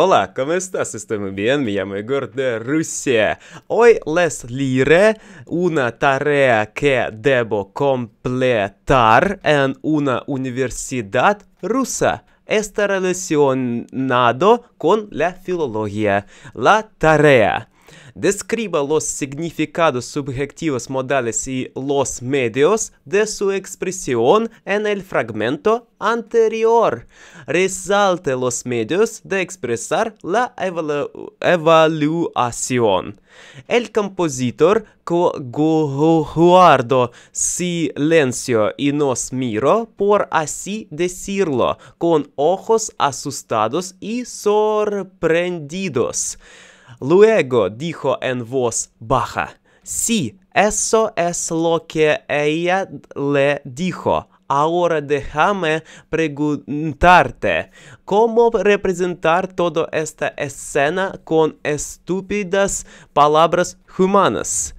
Hola, ¿cómo estás? Estoy muy bien, me llamo Igor de Rusia. Hoy les leeré una tarea que debo completar en una universidad rusa. Está relacionado con la filología. La tarea describa los significados subjetivos modales y los medios de su expresión en el fragmento anterior. Resalte los medios de expresar la evaluación. El compositor Guardo, silencio y nos miro por así decirlo, con ojos asustados y sorprendidos. Luego dijo en voz baja, sí, eso es lo que ella le dijo. Ahora déjame preguntarte, ¿cómo representar toda esta escena con estúpidas palabras humanas?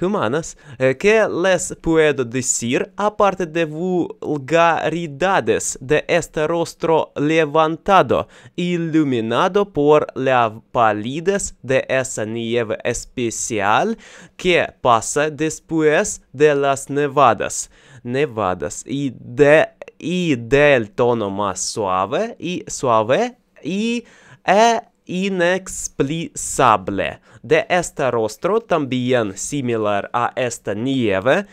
humanas eh, que les puedo decir aparte de vulgaridades de este rostro levantado, iluminado por la palidez de esa nieve especial que pasa después de las nevadas, nevadas y de y del tono más suave y suave y eh, inexplicable. De este rostro también similar a esta nieve.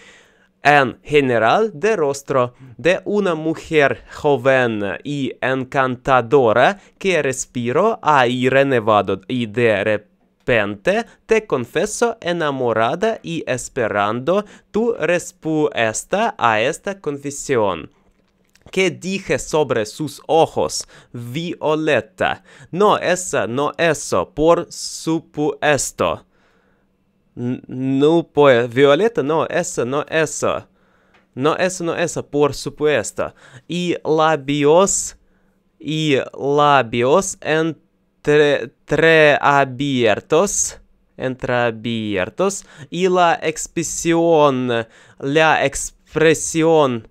En general, de rostro de una mujer joven y encantadora que respiro aire nevado y de repente te confeso enamorada y esperando tu respuesta a esta confesión. ¿Qué dije sobre sus ojos? Violeta. No, esa, no eso, por supuesto. No, pues, violeta, no, esa, no eso. No, eso, no eso, por supuesto. Y labios, y labios entre, entreabiertos entreabiertos y la expresión, la expresión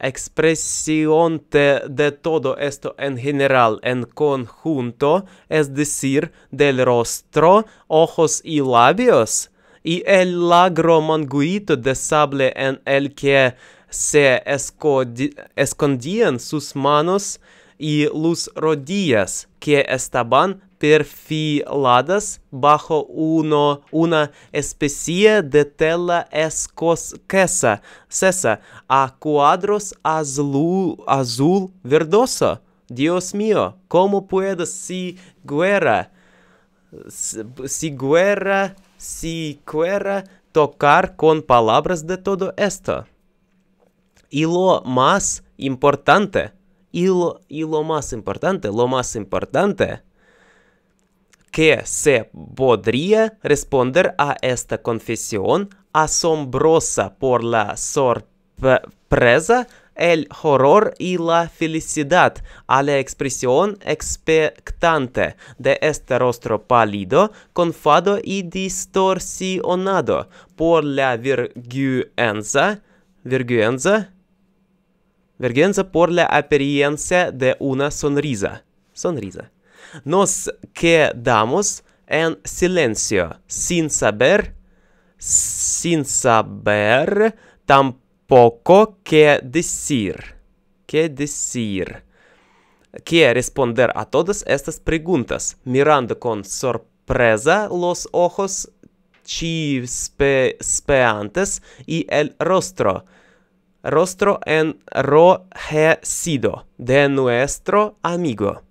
expresión de, todo esto en general, en conjunto, es decir, del rostro, ojos y labios, y el lagro manguito de sable en el que se escondían sus manos y los rodillas que estaban perfiladas bajo uno, una especie de tela escocesa, cesa, a cuadros azul, azul verdoso. Dios mío, ¿cómo puedo si guerra, si guerra, si guerra tocar con palabras de todo esto? Y lo más importante, y lo más importante, lo más importante que se podría responder a esta confesión asombrosa por la sorpresa, el horror y la felicidad a la expresión expectante de este rostro pálido, confado y distorsionado por la vergüenza, vergüenza, vergüenza por la apariencia de una sonrisa, sonrisa. nos quedamos en silencio, sin saber, sin saber tampoco qué decir. ¿Qué responder a todas estas preguntas, mirando con sorpresa los ojos chispeantes y el rostro, rostro enrojecido de nuestro amigo.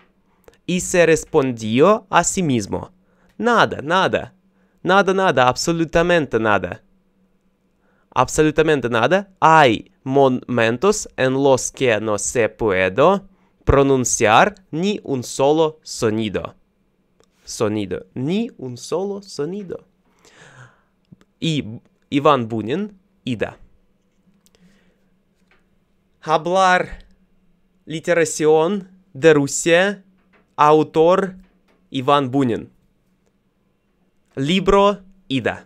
y se respondió a sí mismo. Nada, nada. Nada, nada, absolutamente nada. Absolutamente nada. Hay momentos en los que no se puedo pronunciar ni un solo sonido. Sonido. Ni un solo sonido. y Иван Бунин, Ида. Hablar literación de Rusia Autor Иван Бунин. Libro Ida.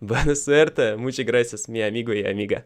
Buenas suerte, muchas gracias, mi amigo y amiga.